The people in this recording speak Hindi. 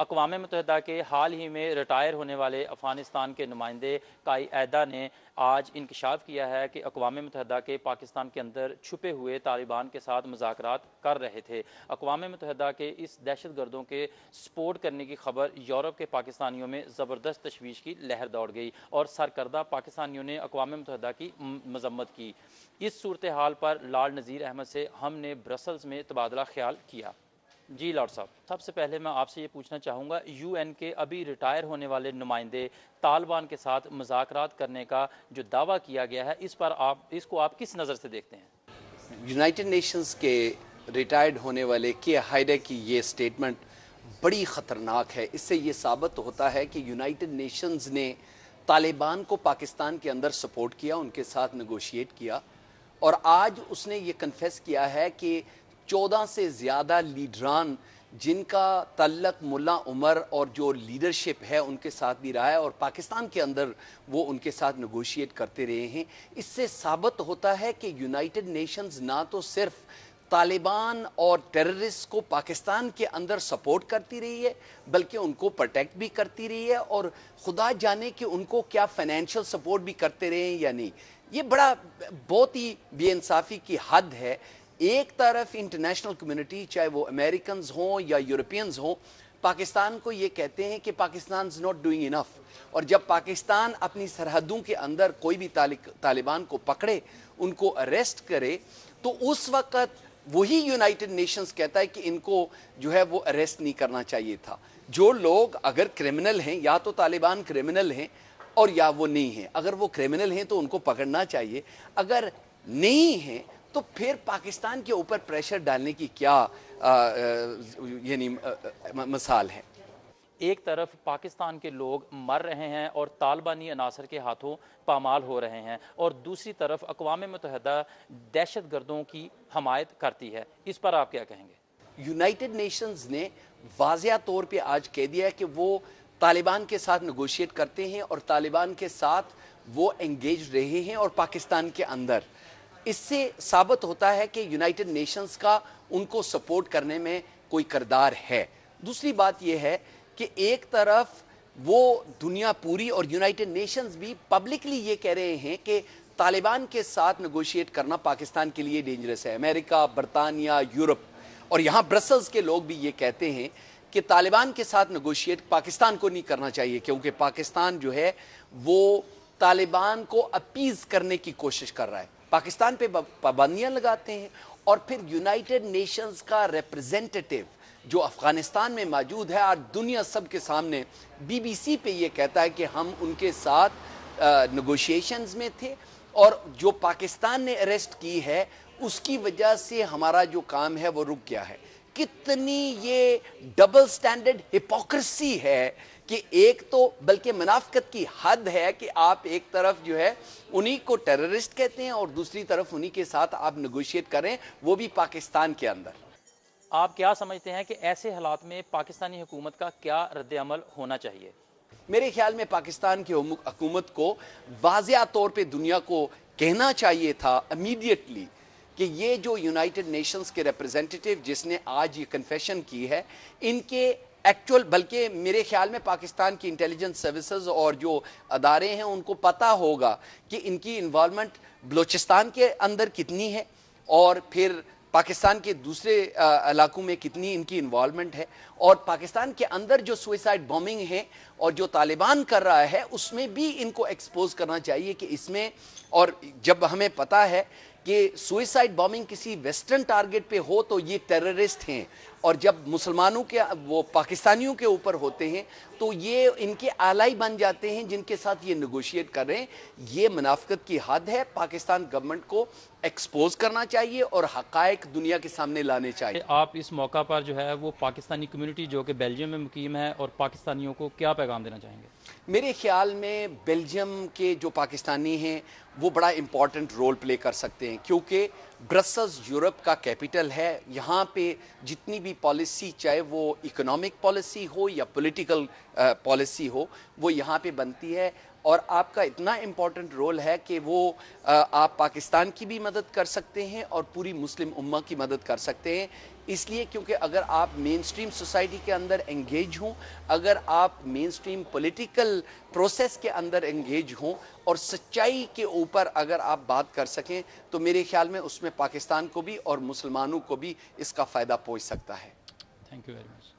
अकवा मतहदा के हाल ही में रिटायर होने वाले अफ़गानिस्तान के नुमाइंदे काई अहदा ने आज इंकशाफ किया है कि अकवा मतहदा के पाकिस्तान के अंदर छुपे हुए तालिबान के साथ मुजाकर कर रहे थे अकवा मतहदा के इस दहशत गर्दों के सपोर्ट करने की खबर यूरोप के पाकिस्तानियों में ज़बरदस्त तशवीश की लहर दौड़ गई और सरकर्दा पाकिस्तानियों ने अकवा मतहदा की मजम्मत की इस सूरत हाल पर लाल नज़ीर अहमद से हमने ब्रसल्स में तबादला ख्याल किया जी लॉर्ड साहब सबसे पहले मैं आपसे ये पूछना चाहूँगा एन के अभी रिटायर होने वाले नुमाइंदे तालिबान के साथ मुजाकर करने का जो दावा किया गया है इस पर आप इसको आप किस नज़र से देखते हैं यूनाइटेड नेशंस के रिटायर्ड होने वाले के हायडे की ये स्टेटमेंट बड़ी ख़तरनाक है इससे ये साबित होता है कि यूनाइटेड नेशंस ने तालिबान को पाकिस्तान के अंदर सपोर्ट किया उनके साथ नगोशिएट किया और आज उसने ये कन्फेस किया है कि चौदह से ज़्यादा लीडरान जिनका तल्लक मुल्ला उमर और जो लीडरशिप है उनके साथ भी रहा है और पाकिस्तान के अंदर वो उनके साथ नगोशिएट करते रहे हैं इससे साबित होता है कि यूनाइटेड नेशंस ना तो सिर्फ तालिबान और टेररिस्ट को पाकिस्तान के अंदर सपोर्ट करती रही है बल्कि उनको प्रोटेक्ट भी करती रही है और खुदा जाने कि उनको क्या फाइनेंशियल सपोर्ट भी करते रहे हैं या नहीं ये बड़ा बहुत ही बेानसाफ़ी की हद है एक तरफ इंटरनेशनल कम्युनिटी चाहे वो अमेरिकन हों या यूरोपियंस हों पाकिस्तान को ये कहते हैं कि Pakistan is not doing enough और जब पाकिस्तान अपनी सरहदों के अंदर कोई भी तालिबान को पकड़े उनको अरेस्ट करे तो उस वक़्त वही यूनाइटेड नेशंस कहता है कि इनको जो है वो अरेस्ट नहीं करना चाहिए था जो लोग अगर क्रिमिनल हैं या तो तालिबान क्रिमिनल हैं और या वो नहीं हैं अगर वो क्रिमिनल हैं तो उनको पकड़ना चाहिए अगर नहीं हैं तो फिर पाकिस्तान के ऊपर प्रेशर डालने की क्या यानी मिसाल है एक तरफ पाकिस्तान के लोग मर रहे हैं और तालिबानी अनासर के हाथों पामाल हो रहे हैं और दूसरी तरफ अकवा मतहदा दहशत गर्दों की हमायत करती है इस पर आप क्या कहेंगे यूनाइटेड नेशंस ने वाजिया तौर पे आज कह दिया कि वो तालिबान के साथ नगोशिएट करते हैं और तालिबान के साथ वो एंगेज रहे हैं और पाकिस्तान के अंदर इससे साबित होता है कि यूनाइटेड नेशंस का उनको सपोर्ट करने में कोई करदार है दूसरी बात यह है कि एक तरफ वो दुनिया पूरी और यूनाइटेड नेशंस भी पब्लिकली ये कह रहे हैं कि तालिबान के साथ नगोशिएट करना पाकिस्तान के लिए डेंजरस है अमेरिका बरतानिया यूरोप और यहाँ ब्रसल्स के लोग भी ये कहते हैं कि तालिबान के साथ नगोशिएट पाकिस्तान को नहीं करना चाहिए क्योंकि पाकिस्तान जो है वो तालिबान को अपीज़ करने की कोशिश कर रहा है पाकिस्तान पे पाबंदियाँ लगाते हैं और फिर यूनाइटेड नेशंस का रिप्रेजेंटेटिव जो अफ़गानिस्तान में मौजूद है आज दुनिया सब के सामने बीबीसी पे ये कहता है कि हम उनके साथ नगोशिएशंस में थे और जो पाकिस्तान ने अरेस्ट की है उसकी वजह से हमारा जो काम है वो रुक गया है कितनी ये डबल स्टैंडर्ड हिपोक्रेसी है कि एक तो बल्कि मुनाफ्त की हद है कि आप एक तरफ जो है उन्हीं को टेररिस्ट कहते हैं और दूसरी तरफ उन्हीं के साथ आप नगोशिएट करें वो भी पाकिस्तान के अंदर आप क्या समझते हैं कि ऐसे हालात में पाकिस्तानी हुकूमत का क्या रद्दमल होना चाहिए मेरे ख्याल में पाकिस्तान की हुकूमत को वाजिया तौर पर दुनिया को कहना चाहिए था इमीडिएटली कि ये जो यूनाइटेड नेशंस के रिप्रेजेंटेटिव जिसने आज ये कन्फेशन की है इनके एक्चुअल बल्कि मेरे ख्याल में पाकिस्तान की इंटेलिजेंस सर्विसेज और जो अदारे हैं उनको पता होगा कि इनकी इन्वॉलमेंट बलोचिस्तान के अंदर कितनी है और फिर पाकिस्तान के दूसरे इलाकों में कितनी इनकी इन्वॉलमेंट है और पाकिस्तान के अंदर जो सुइसाइड बॉम्बिंग है और जो तालिबान कर रहा है उसमें भी इनको एक्सपोज करना चाहिए कि इसमें और जब हमें पता है कि सुइसाइड बॉम्बिंग किसी वेस्टर्न टारगेट पे हो तो ये टेररिस्ट हैं और जब मुसलमानों के वो पाकिस्तानियों के ऊपर होते हैं तो ये इनके आलाई बन जाते हैं जिनके साथ ये नगोशिएट कर रहे हैं ये मुनाफ्त की हद है पाकिस्तान गवर्नमेंट को एक्सपोज करना चाहिए और हकायक दुनिया के सामने लाने चाहिए आप इस मौका पर जो है वो पाकिस्तानी कम्युनिटी जो कि बेल्जियम में मुकीम है और पाकिस्तानियों को क्या पैगाम देना चाहेंगे मेरे ख्याल में बेल्जियम के जो पाकिस्तानी हैं वो बड़ा इम्पॉर्टेंट रोल प्ले कर सकते हैं क्योंकि ब्रसल्स यूरोप का कैपिटल है यहाँ पे जितनी भी पॉलिसी चाहे वो इकोनॉमिक पॉलिसी हो या पॉलिटिकल पॉलिसी हो वो यहाँ पे बनती है और आपका इतना इम्पॉर्टेंट रोल है कि वो आप पाकिस्तान की भी मदद कर सकते हैं और पूरी मुस्लिम उम्मा की मदद कर सकते हैं इसलिए क्योंकि अगर आप मेन स्ट्रीम सोसाइटी के अंदर एंगेज हों अगर आप मेन स्ट्रीम पोलिटिकल प्रोसेस के अंदर एंगेज हों और सच्चाई के ऊपर अगर आप बात कर सकें तो मेरे ख्याल में उसमें पाकिस्तान को भी और मुसलमानों को भी इसका फ़ायदा पहुँच सकता है थैंक यू वेरी मच